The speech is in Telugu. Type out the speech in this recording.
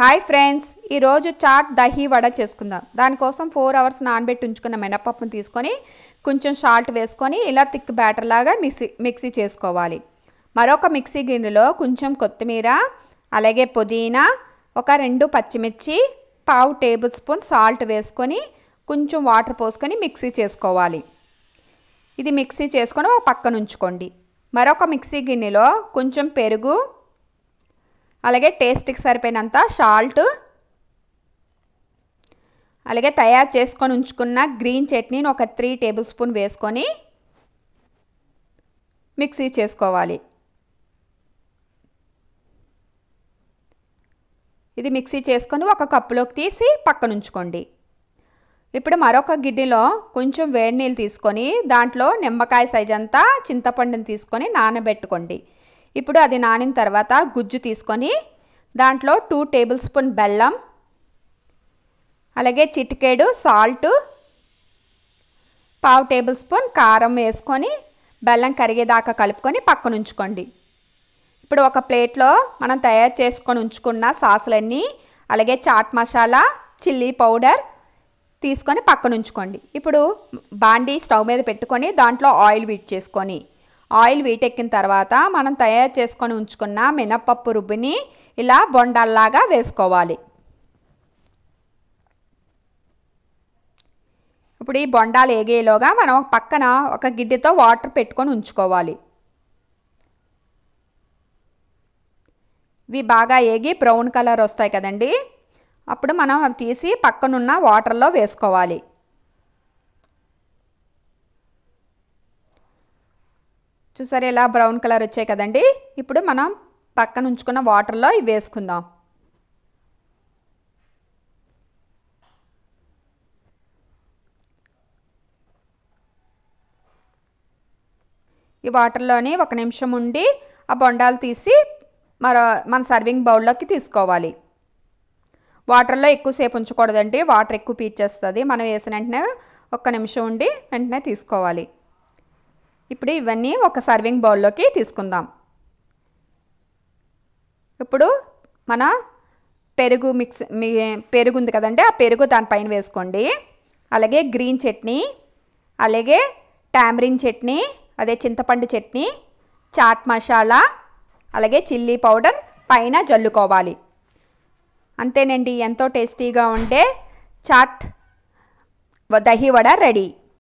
హాయ్ ఫ్రెండ్స్ ఈరోజు చాట్ దహీ వడ చేసుకుందాం దానికోసం ఫోర్ అవర్స్ నానబెట్టి ఉంచుకున్న మినపప్పును తీసుకొని కొంచెం సాల్ట్ వేసుకొని ఇలా థిక్ బ్యాటర్ లాగా మిక్సీ మిక్సీ చేసుకోవాలి మరొక మిక్సీ గిన్నెలో కొంచెం కొత్తిమీర అలాగే పుదీనా ఒక రెండు పచ్చిమిర్చి పావు టేబుల్ స్పూన్ సాల్ట్ వేసుకొని కొంచెం వాటర్ పోసుకొని మిక్సీ చేసుకోవాలి ఇది మిక్సీ చేసుకొని ఒక పక్కన ఉంచుకోండి మరొక మిక్సీ గిన్నెలో కొంచెం పెరుగు అలాగే టేస్ట్కి సరిపోయినంత సాల్ట్ అలాగే తయారు చేసుకొని ఉంచుకున్న గ్రీన్ చట్నీని ఒక త్రీ టేబుల్ స్పూన్ వేసుకొని మిక్సీ చేసుకోవాలి ఇది మిక్సీ చేసుకొని ఒక కప్పులోకి తీసి పక్కన ఉంచుకోండి ఇప్పుడు మరొక గిడ్డిలో కొంచెం వేడి నీళ్ళు తీసుకొని దాంట్లో నిమ్మకాయ సైజ్ అంతా చింతపండుని తీసుకొని నానబెట్టుకోండి ఇప్పుడు అది నానిన తర్వాత గుజ్జు తీసుకొని దాంట్లో టూ టేబుల్ స్పూన్ బెల్లం అలాగే చిటికేడు సాల్ట్ పావు టేబుల్ స్పూన్ కారం వేసుకొని బెల్లం కరిగేదాకా కలుపుకొని పక్కన ఉంచుకోండి ఇప్పుడు ఒక ప్లేట్లో మనం తయారు చేసుకొని ఉంచుకున్న సాసులన్నీ అలాగే చాట్ మసాలా చిల్లీ పౌడర్ తీసుకొని పక్కన ఉంచుకోండి ఇప్పుడు బాండీ స్టవ్ మీద పెట్టుకొని దాంట్లో ఆయిల్ వీట్ చేసుకొని ఆయిల్ వీటెక్కిన తర్వాత మనం తయారు చేసుకొని ఉంచుకున్న మినప్పప్పు రుబ్బిని ఇలా బొండల్లాగా వేసుకోవాలి ఇప్పుడు ఈ బొండాలు ఏగేలోగా మనం పక్కన ఒక గిడ్డితో వాటర్ పెట్టుకొని ఉంచుకోవాలి ఇవి బాగా ఏగి బ్రౌన్ కలర్ వస్తాయి కదండి అప్పుడు మనం తీసి పక్కనున్న వాటర్లో వేసుకోవాలి చూసారు ఇలా బ్రౌన్ కలర్ వచ్చాయి కదండి ఇప్పుడు మనం పక్కన ఉంచుకున్న వాటర్లో ఇవి వేసుకుందాం ఈ వాటర్లోని ఒక నిమిషం ఉండి ఆ బొండాలు తీసి మరో మన సర్వింగ్ బౌల్లోకి తీసుకోవాలి వాటర్లో ఎక్కువసేపు ఉంచకూడదండి వాటర్ ఎక్కువ పీచేస్తుంది మనం వేసిన వెంటనే ఒక్క నిమిషం ఉండి వెంటనే తీసుకోవాలి ఇప్పుడు ఇవన్నీ ఒక సర్వింగ్ బౌల్లోకి తీసుకుందాం ఇప్పుడు మన పెరుగు మిక్స్ పెరుగు ఉంది కదండి ఆ పెరుగు దానిపైన వేసుకోండి అలాగే గ్రీన్ చట్నీ అలాగే టామరిన్ చట్నీ అదే చింతపండు చట్నీ చాట్ మసాలా అలాగే చిల్లీ పౌడర్ పైన జల్లుకోవాలి అంతేనండి ఎంతో టేస్టీగా ఉండే చాట్ దహి వడ రెడీ